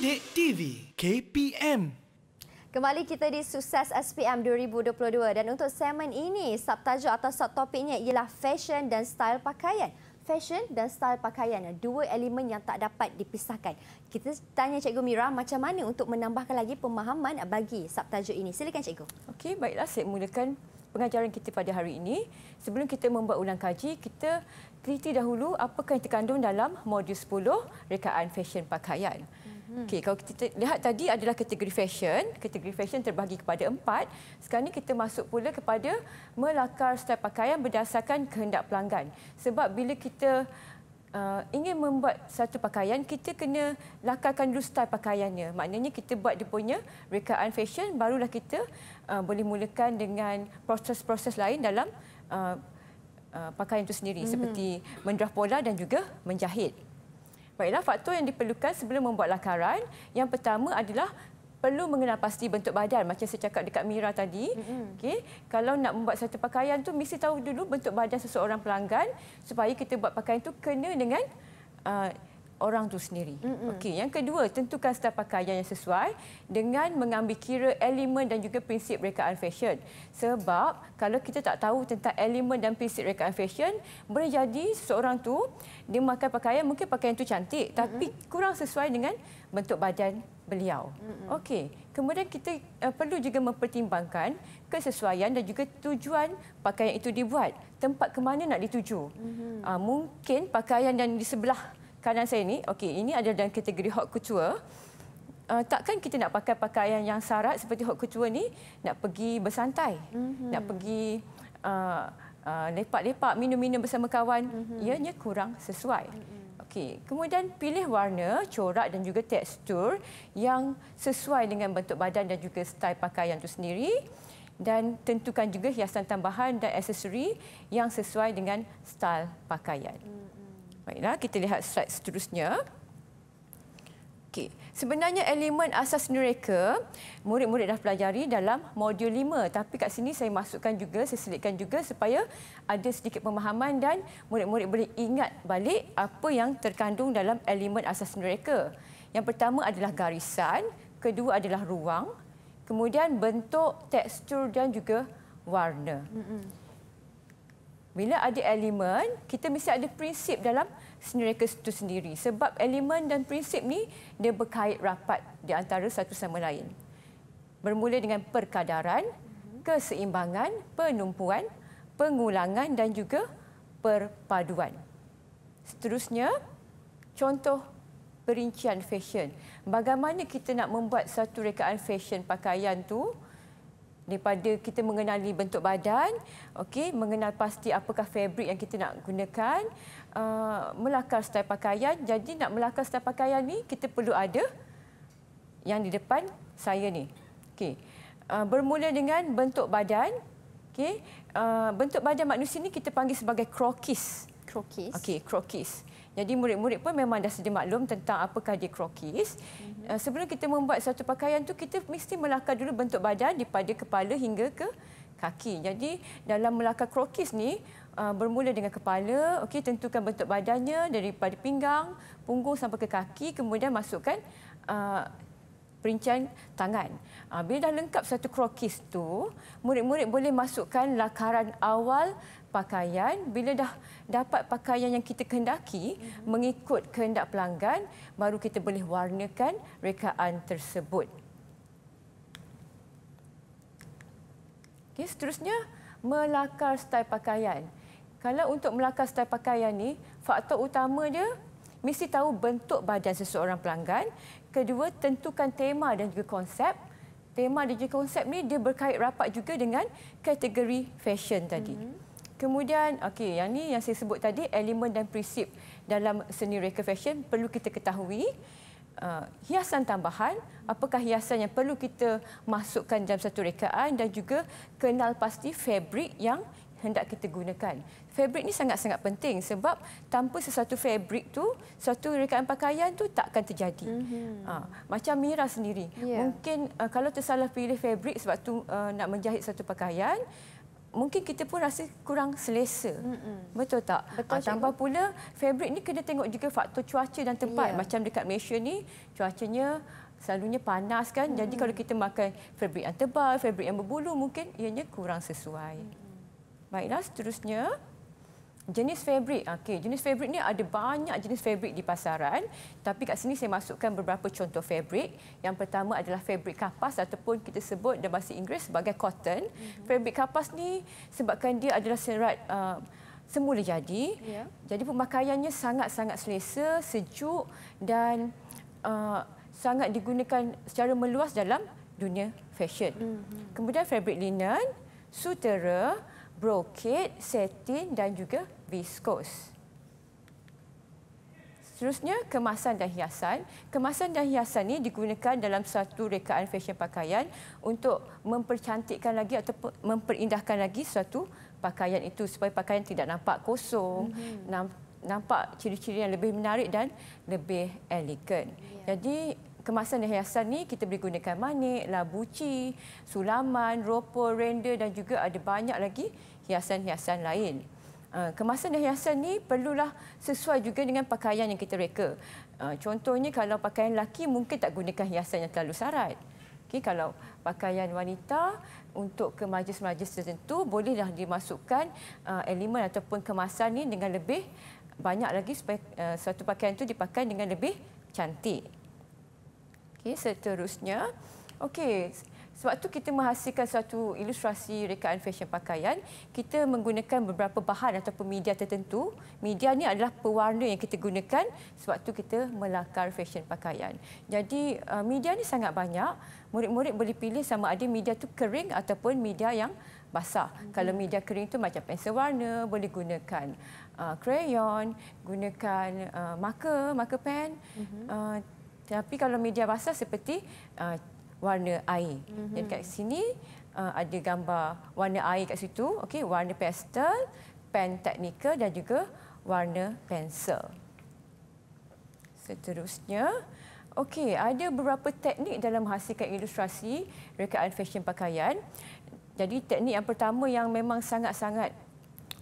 Sidik TV KPM Kembali kita di Sukses SPM 2022 dan untuk segmen ini subtajuk atau subtopiknya ialah fashion dan style pakaian. Fashion dan style pakaian dua elemen yang tak dapat dipisahkan. Kita tanya Cikgu Mira macam mana untuk menambahkan lagi pemahaman bagi subtajuk ini. Silakan Cikgu. Okey, baiklah saya mulakan pengajaran kita pada hari ini. Sebelum kita membuat ulang kaji, kita teliti dahulu apa yang terkandung dalam modul 10 rekaan fashion pakaian. Hmm. Okey, kalau kita lihat tadi adalah kategori fashion. Kategori fashion terbahagi kepada empat. Sekarang ini kita masuk pula kepada melakar setiap pakaian berdasarkan kehendak pelanggan. Sebab bila kita Uh, ingin membuat satu pakaian kita kena lakarkan dulu style pakaiannya maknanya kita buat dia punya rekaan fashion barulah kita uh, boleh mulakan dengan proses-proses lain dalam uh, uh, pakaian itu sendiri mm-hmm. seperti mendraft pola dan juga menjahit Baiklah, faktor yang diperlukan sebelum membuat lakaran. Yang pertama adalah perlu mengenal pasti bentuk badan macam saya cakap dekat Mira tadi mm-hmm. okey kalau nak membuat satu pakaian tu mesti tahu dulu bentuk badan seseorang pelanggan supaya kita buat pakaian tu kena dengan uh, orang tu sendiri. Okey, yang kedua, tentukan style pakaian yang sesuai dengan mengambil kira elemen dan juga prinsip rekaan fashion. Sebab kalau kita tak tahu tentang elemen dan prinsip rekaan fashion, boleh jadi seseorang tu dia memakai pakaian mungkin pakaian tu cantik tapi kurang sesuai dengan bentuk badan beliau. Okey, kemudian kita uh, perlu juga mempertimbangkan kesesuaian dan juga tujuan pakaian itu dibuat. Tempat ke mana nak dituju? Uh, mungkin pakaian yang di sebelah kanan saya ni, okey, ini adalah dalam kategori hot couture. Uh, takkan kita nak pakai pakaian yang sarat seperti hot couture ni nak pergi bersantai, mm -hmm. nak pergi eh, eh, lepak-lepak, uh, uh, minum-minum bersama kawan, mm -hmm. ianya kurang sesuai. Mm -hmm. Okey, kemudian pilih warna, corak dan juga tekstur yang sesuai dengan bentuk badan dan juga style pakaian itu sendiri dan tentukan juga hiasan tambahan dan aksesori yang sesuai dengan style pakaian. Mm -hmm. Baiklah, kita lihat slide seterusnya. Okay, sebenarnya elemen asas neraka murid-murid dah pelajari dalam modul 5 tapi kat sini saya masukkan juga saya selitkan juga supaya ada sedikit pemahaman dan murid-murid boleh ingat balik apa yang terkandung dalam elemen asas neraka. Yang pertama adalah garisan, kedua adalah ruang, kemudian bentuk, tekstur dan juga warna. Bila ada elemen, kita mesti ada prinsip dalam seni senereka itu sendiri. Sebab elemen dan prinsip ni dia berkait rapat di antara satu sama lain. Bermula dengan perkadaran, keseimbangan, penumpuan, pengulangan dan juga perpaduan. Seterusnya, contoh perincian fashion. Bagaimana kita nak membuat satu rekaan fashion pakaian tu? daripada kita mengenali bentuk badan, okey, mengenal pasti apakah fabric yang kita nak gunakan, uh, melakar style pakaian. Jadi nak melakar style pakaian ni kita perlu ada yang di depan saya ni. Okey. Uh, bermula dengan bentuk badan, okey, uh, bentuk badan manusia ni kita panggil sebagai croquis. Croquis. Okey, croquis. Jadi murid-murid pun memang dah sedia maklum tentang apakah dia krokis. Mm-hmm. Sebelum kita membuat satu pakaian tu kita mesti melakar dulu bentuk badan daripada kepala hingga ke kaki. Jadi dalam melakar krokis ni eh, bermula dengan kepala, okey tentukan bentuk badannya daripada pinggang, punggung sampai ke kaki kemudian masukkan eh, perincian tangan. Ah, bila dah lengkap satu krokis tu, murid-murid boleh masukkan lakaran awal pakaian. Bila dah dapat pakaian yang kita kehendaki, mm-hmm. mengikut kehendak pelanggan, baru kita boleh warnakan rekaan tersebut. Okay, seterusnya, melakar style pakaian. Kalau untuk melakar style pakaian ni, faktor utama dia mesti tahu bentuk badan seseorang pelanggan. Kedua, tentukan tema dan juga konsep. Tema dan juga konsep ni dia berkait rapat juga dengan kategori fashion tadi. Mm-hmm. Kemudian, okay, yang ni yang saya sebut tadi elemen dan prinsip dalam seni reka fashion perlu kita ketahui. Uh, hiasan tambahan, apakah hiasan yang perlu kita masukkan dalam satu rekaan dan juga kenal pasti fabrik yang hendak kita gunakan. Fabrik ni sangat-sangat penting sebab tanpa sesuatu fabrik tu, suatu rekaan pakaian tu takkan terjadi. Mm-hmm. Ha, macam Mira sendiri, yeah. mungkin uh, kalau tersalah pilih fabrik sebab tu uh, nak menjahit satu pakaian, mungkin kita pun rasa kurang selesa. Mm-hmm. Betul tak? Betul, ha, tambah pula fabrik ni kena tengok juga faktor cuaca dan tempat. Yeah. Macam dekat Malaysia ni, cuacanya Selalunya panas kan, jadi kalau kita makan fabrik yang tebal, fabrik yang berbulu mungkin ianya kurang sesuai. Baiklah, seterusnya jenis fabrik. Okey, jenis fabrik ni ada banyak jenis fabrik di pasaran, tapi kat sini saya masukkan beberapa contoh fabrik. Yang pertama adalah fabrik kapas ataupun kita sebut dalam bahasa Inggeris sebagai cotton. Mm-hmm. Fabrik kapas ni sebabkan dia adalah serat uh, semula jadi. Yeah. Jadi pemakaiannya sangat-sangat selesa, sejuk dan uh, sangat digunakan secara meluas dalam dunia fashion. Mm-hmm. Kemudian fabrik linen, sutera, brokit, satin dan juga viskos. Seterusnya, kemasan dan hiasan. Kemasan dan hiasan ini digunakan dalam satu rekaan fesyen pakaian untuk mempercantikkan lagi atau memperindahkan lagi suatu pakaian itu supaya pakaian tidak nampak kosong, mm-hmm. nampak ciri-ciri yang lebih menarik dan lebih elegan. Yeah. Jadi, kemasan dan hiasan ni kita boleh gunakan manik, labuci, sulaman, ropo, render dan juga ada banyak lagi hiasan-hiasan lain. Ah, kemasan dan hiasan ni perlulah sesuai juga dengan pakaian yang kita reka. Ah, contohnya kalau pakaian lelaki mungkin tak gunakan hiasan yang terlalu sarat. Okay, kalau pakaian wanita untuk ke majlis-majlis tertentu bolehlah dimasukkan ah, elemen ataupun kemasan ni dengan lebih banyak lagi supaya satu pakaian tu dipakai dengan lebih cantik. Okey, seterusnya. Okey, sebab tu kita menghasilkan suatu ilustrasi rekaan fesyen pakaian, kita menggunakan beberapa bahan atau media tertentu. Media ni adalah pewarna yang kita gunakan sebab tu kita melakar fesyen pakaian. Jadi uh, media ni sangat banyak. Murid-murid boleh pilih sama ada media tu kering ataupun media yang basah. Hmm. Kalau media kering tu macam pensel warna, boleh gunakan uh, crayon, gunakan uh, marker, marker pen. Hmm. Uh, tetapi kalau media basah seperti uh, warna air. Mm-hmm. Jadi kat sini uh, ada gambar warna air kat situ. Okey, warna pastel, pen teknikal dan juga warna pensel. Seterusnya, okey, ada beberapa teknik dalam menghasilkan ilustrasi rekaan fesyen pakaian. Jadi teknik yang pertama yang memang sangat-sangat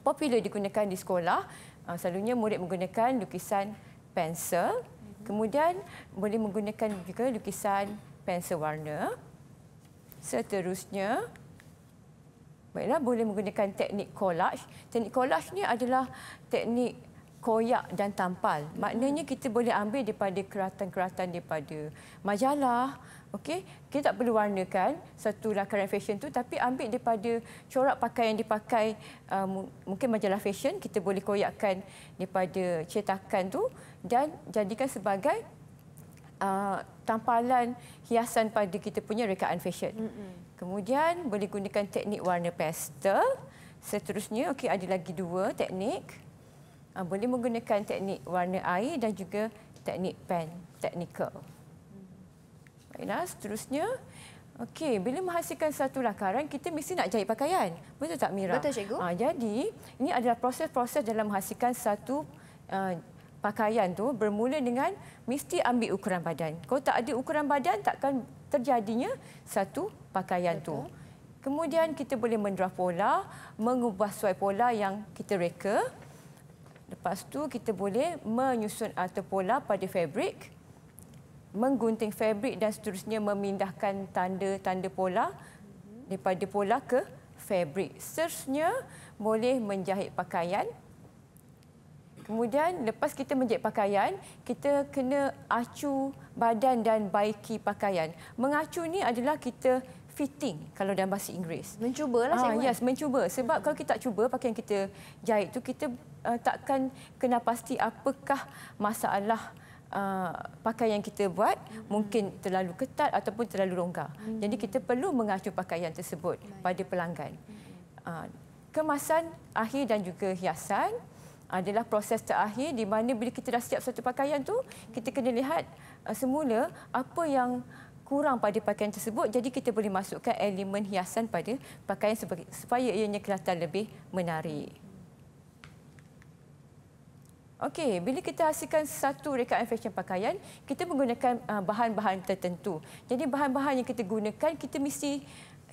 popular digunakan di sekolah, uh, selalunya murid menggunakan lukisan pensel. Kemudian boleh menggunakan juga lukisan pensel warna. Seterusnya baiklah boleh menggunakan teknik collage. Teknik collage ni adalah teknik koyak dan tampal. Hmm. Maknanya kita boleh ambil daripada keratan-keratan daripada majalah. Okey, kita tak perlu warnakan satu lakaran fashion tu tapi ambil daripada corak pakaian yang dipakai uh, mungkin majalah fashion kita boleh koyakkan daripada cetakan tu dan jadikan sebagai uh, tampalan hiasan pada kita punya rekaan fashion. Mm-hmm. Kemudian boleh gunakan teknik warna pastel. Seterusnya okey ada lagi dua teknik. Uh, boleh menggunakan teknik warna air dan juga teknik pen, technical. Baiklah, seterusnya. Okey, bila menghasilkan satu lakaran, kita mesti nak jahit pakaian. Betul tak, Mira? Betul, Cikgu. Uh, jadi, ini adalah proses-proses dalam menghasilkan satu uh, pakaian tu bermula dengan mesti ambil ukuran badan. Kalau tak ada ukuran badan takkan terjadinya satu pakaian Betul. tu. Kemudian kita boleh mendraft pola, mengubah suai pola yang kita reka. Lepas tu kita boleh menyusun atau pola pada fabrik, menggunting fabrik dan seterusnya memindahkan tanda-tanda pola daripada pola ke fabrik. Seterusnya boleh menjahit pakaian. Kemudian lepas kita menjahit pakaian, kita kena acu badan dan baiki pakaian. Mengacu ni adalah kita fitting kalau dalam bahasa Inggeris. Mencubalah ah, saya. Ah Yes, mencuba. Sebab kalau kita tak cuba pakaian kita jahit tu kita uh, takkan kena pasti apakah masalah uh, eh, pakaian kita buat hmm. mungkin terlalu ketat ataupun terlalu longgar. Hmm. Jadi kita perlu mengacu pakaian tersebut Baik. pada pelanggan. Uh, kemasan akhir dan juga hiasan adalah proses terakhir di mana bila kita dah siap satu pakaian tu kita kena lihat uh, semula apa yang kurang pada pakaian tersebut jadi kita boleh masukkan elemen hiasan pada pakaian supaya ianya kelihatan lebih menarik. Okey, bila kita hasilkan satu rekaan fashion pakaian, kita menggunakan uh, bahan-bahan uh, tertentu. Jadi bahan-bahan yang kita gunakan, kita mesti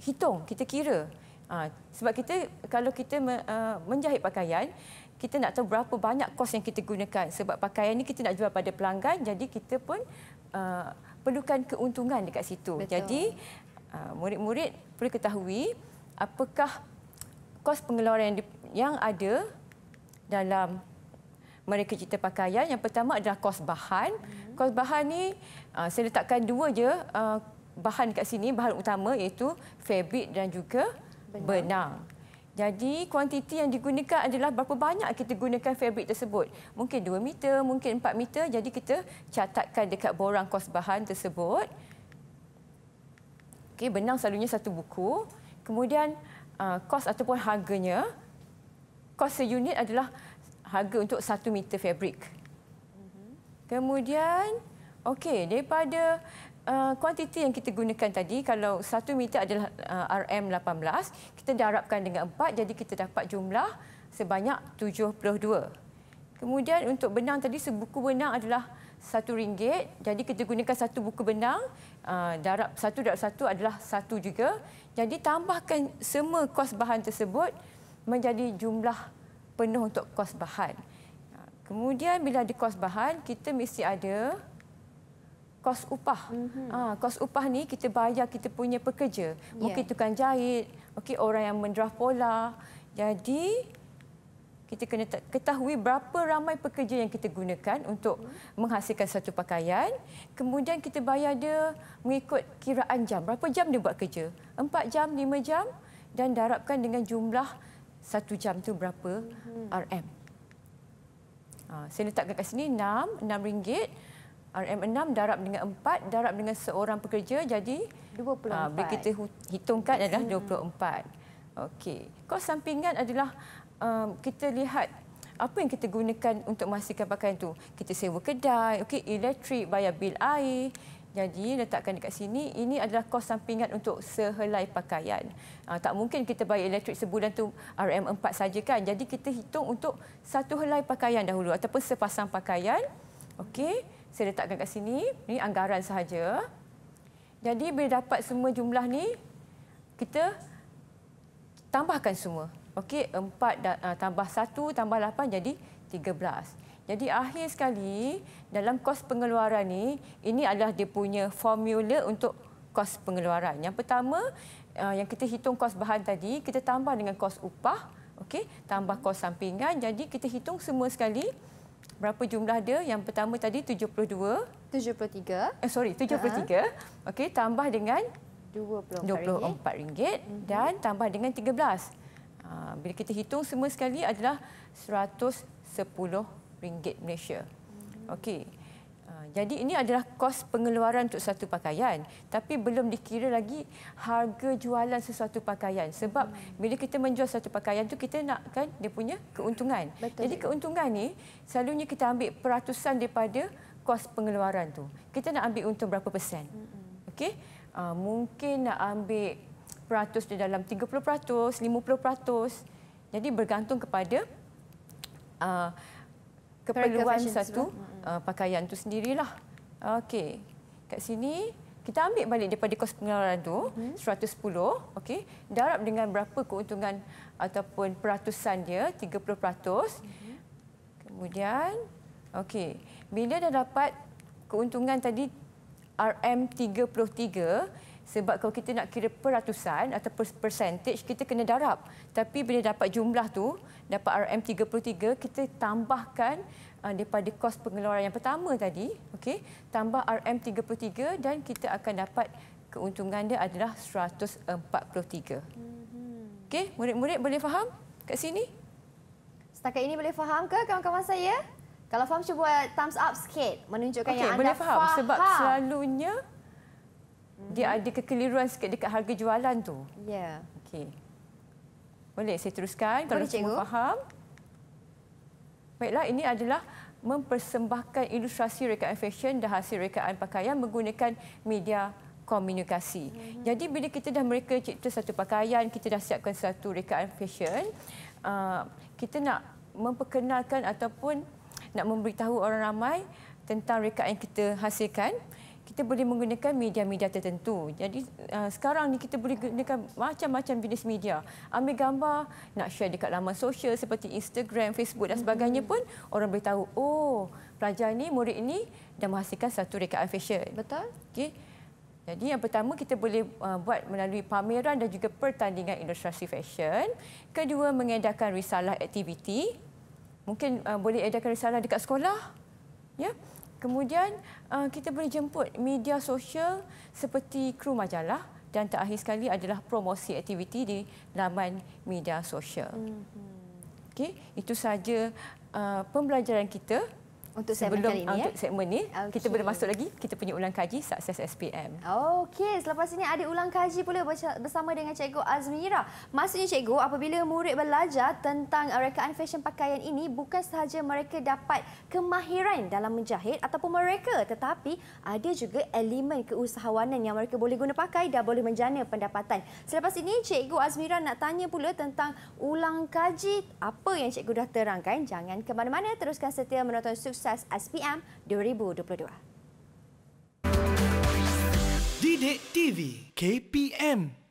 hitung, kita kira. Uh, sebab kita kalau kita me, uh, menjahit pakaian, kita nak tahu berapa banyak kos yang kita gunakan. Sebab pakaian ini kita nak jual pada pelanggan, jadi kita pun uh, perlukan keuntungan dekat situ. Betul. Jadi uh, murid-murid uh, perlu ketahui apakah kos pengeluaran yang, di, yang ada dalam mereka cipta pakaian. Yang pertama adalah kos bahan. Kos bahan ni uh, saya letakkan dua je uh, bahan kat sini, bahan utama iaitu fabric dan juga benang. benang. Jadi kuantiti yang digunakan adalah berapa banyak kita gunakan fabric tersebut. Mungkin 2 meter, mungkin 4 meter. Jadi kita catatkan dekat borang kos bahan tersebut. Okey, benang selalunya satu buku. Kemudian uh, kos ataupun harganya. Kos seunit adalah harga untuk satu meter fabric. Kemudian, okey, daripada uh, kuantiti yang kita gunakan tadi, kalau satu meter adalah uh, RM18, kita darabkan dengan empat, jadi kita dapat jumlah sebanyak 72. Kemudian untuk benang tadi, sebuku benang adalah satu ringgit, jadi kita gunakan satu buku benang, uh, darab satu darab satu adalah satu juga. Jadi tambahkan semua kos bahan tersebut menjadi jumlah penuh untuk kos bahan. Ha, kemudian bila ada kos bahan, kita mesti ada kos upah. Mm-hmm. Ha, kos upah ni kita bayar kita punya pekerja. Mungkin ya. tukang jahit, okay, orang yang mendraf pola. Jadi kita kena ketahui berapa ramai pekerja yang kita gunakan untuk mhm. menghasilkan satu pakaian. Kemudian kita bayar dia mengikut kiraan jam. Berapa jam dia buat kerja? Empat jam, lima jam dan darabkan dengan jumlah satu jam tu berapa hmm RM. Ha, saya letakkan kat sini 6, 6 ringgit. RM6 darab dengan 4, darab dengan seorang pekerja jadi 24. Ah, ha, bila kita hitungkan adalah 24. Mm-hmm. Okey. Kos sampingan adalah um, kita lihat apa yang kita gunakan untuk memastikan pakaian tu. Kita sewa kedai, okey, elektrik, bayar bil air, jadi letakkan dekat sini, ini adalah kos sampingan untuk sehelai pakaian. Uh, tak mungkin kita bayar elektrik sebulan tu RM4 saja kan. Jadi kita hitung untuk satu helai pakaian dahulu ataupun sepasang pakaian. Okey, saya letakkan kat sini. Ini anggaran sahaja. Jadi bila dapat semua jumlah ni, kita tambahkan semua. Okey, 4 ah, tambah 1 tambah 8 jadi 13. Jadi akhir sekali dalam kos pengeluaran ni, ini adalah dia punya formula untuk kos pengeluaran. Yang pertama eh, yang kita hitung kos bahan tadi, kita tambah dengan kos upah, okey, tambah kos sampingan. Jadi kita hitung semua sekali berapa jumlah dia? Yang pertama tadi 72, 73. Eh sorry, 73. Uh. Ha? Okey, tambah dengan 24 ringgit mhm. dan tambah dengan 13. Ah, bila kita hitung semua sekali adalah 110 ringgit Malaysia. Okey. Ah, jadi ini adalah kos pengeluaran untuk satu pakaian tapi belum dikira lagi harga jualan sesuatu pakaian sebab bila kita menjual satu pakaian tu kita nak kan dia punya keuntungan. Betul. Jadi keuntungan ni selalunya kita ambil peratusan daripada kos pengeluaran tu. Kita nak ambil untung berapa persen? Okey. Uh, mungkin nak ambil peratus di dalam 30%, 50%. Jadi bergantung kepada uh, keperluan satu uh, pakaian tu sendirilah. Okey. Kat sini kita ambil balik daripada kos pengeluaran tu mm-hmm. 110 okey darab dengan berapa keuntungan ataupun peratusan dia 30%. Mm-hmm. Kemudian okey bila dah dapat keuntungan tadi RM33 sebab kalau kita nak kira peratusan atau percentage, kita kena darab. Tapi bila dapat jumlah tu, dapat RM33, kita tambahkan uh, daripada kos pengeluaran yang pertama tadi. Okay? Tambah RM33 dan kita akan dapat keuntungan dia adalah RM143. Mm-hmm. Okay? Murid-murid boleh faham kat sini? Setakat ini boleh faham ke kawan-kawan saya? Kalau faham, cuba thumbs up sikit. Menunjukkan okay, yang anda boleh faham. faham. Sebab selalunya dia mhm. ada kekeliruan sikit dekat harga jualan tu. Ya. Yeah. Okey. Boleh saya teruskan kalau cikgu. semua faham? Baiklah, ini adalah mempersembahkan ilustrasi rekaan fashion dan hasil rekaan pakaian menggunakan media komunikasi. Mm-hmm. Jadi bila kita dah mereka cipta satu pakaian, kita dah siapkan satu rekaan fashion, uh, kita nak memperkenalkan ataupun nak memberitahu orang ramai tentang rekaan yang kita hasilkan kita boleh menggunakan media-media tertentu. Jadi uh, sekarang ni kita boleh gunakan macam-macam jenis media. Ambil gambar, nak share dekat laman sosial seperti Instagram, Facebook dan sebagainya mm-hmm. pun orang boleh tahu, oh, pelajar ni, murid ini dah menghasilkan satu rekaan fashion. Betul? Okey. Jadi yang pertama kita boleh uh, buat melalui pameran dan juga pertandingan ilustrasi fashion. Kedua mengedarkan risalah aktiviti. Mungkin uh, boleh edarkan risalah dekat sekolah. Ya. Yeah. Kemudian uh, kita boleh jemput media sosial seperti kru majalah dan terakhir sekali adalah promosi aktiviti di laman media sosial. Mm-hmm. Okey, itu saja uh, pembelajaran kita untuk sebelum kali ini, untuk ya? segmen ni okay. kita boleh masuk lagi kita punya ulang kaji sukses SPM. Okey, selepas ini ada ulang kaji pula bersama dengan Cikgu Azmira. Maksudnya Cikgu, apabila murid belajar tentang uh, rekaan fesyen pakaian ini bukan sahaja mereka dapat kemahiran dalam menjahit ataupun mereka tetapi ada juga elemen keusahawanan yang mereka boleh guna pakai dan boleh menjana pendapatan. Selepas ini Cikgu Azmira nak tanya pula tentang ulang kaji apa yang Cikgu dah terangkan. Jangan ke mana-mana teruskan setia menonton sukses asas SPM 2022. Didik TV KPM